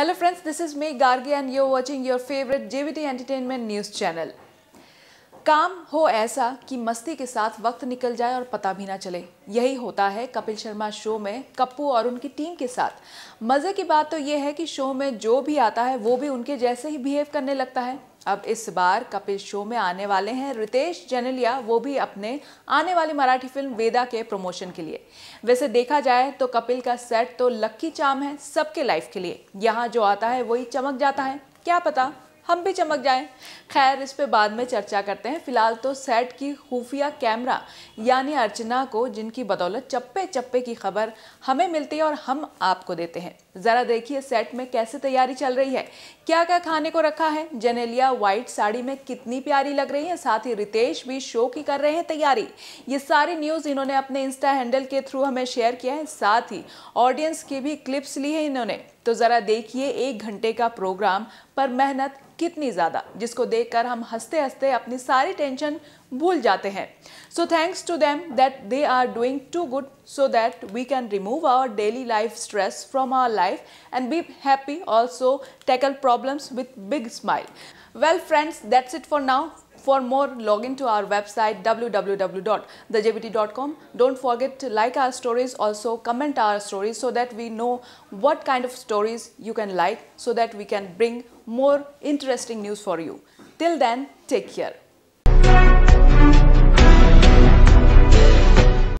Hello friends, this is me Gargi and you're watching your favorite JVT Entertainment news channel. काम हो ऐसा कि मस्ती के साथ वक्त निकल जाए और पता भी ना चले यही होता है कपिल शर्मा शो में कप्पू और उनकी टीम के साथ मज़े की बात तो ये है कि शो में जो भी आता है वो भी उनके जैसे ही बिहेव करने लगता है अब इस बार कपिल शो में आने वाले हैं रितेश जनलिया वो भी अपने आने वाली मराठी फिल्म वेदा के प्रमोशन के लिए वैसे देखा जाए तो कपिल का सेट तो लक्की चाम है सबके लाइफ के लिए यहाँ जो आता है वही चमक जाता है क्या पता हम भी चमक जाएं खैर इस पे बाद में चर्चा करते हैं फिलहाल तो सेट की खुफिया कैमरा यानी अर्चना को जिनकी बदौलत चप्पे चप्पे की खबर हमें मिलती है और हम आपको देते हैं ज़रा देखिए सेट में कैसे तैयारी चल रही है क्या क्या खाने को रखा है जेनेलिया व्हाइट साड़ी में कितनी प्यारी लग रही है साथ ही रितेश भी शो की कर रहे हैं तैयारी ये सारी न्यूज़ इन्होंने अपने इंस्टा हैंडल के थ्रू हमें शेयर किया है साथ ही ऑडियंस की भी क्लिप्स ली है इन्होंने तो ज़रा देखिए एक घंटे का प्रोग्राम पर मेहनत कितनी ज़्यादा जिसको देखकर हम हंसते हंसते अपनी सारी टेंशन भूल जाते हैं so thanks to them that they are doing too good so that we can remove our daily life stress from our life and be happy also tackle problems with big smile well friends that's it for now For more, log into our website www.thejbt.com. Don't forget to like our stories, also comment our stories so that we know what kind of stories you can like so that we can bring more interesting news for you. Till then, take care.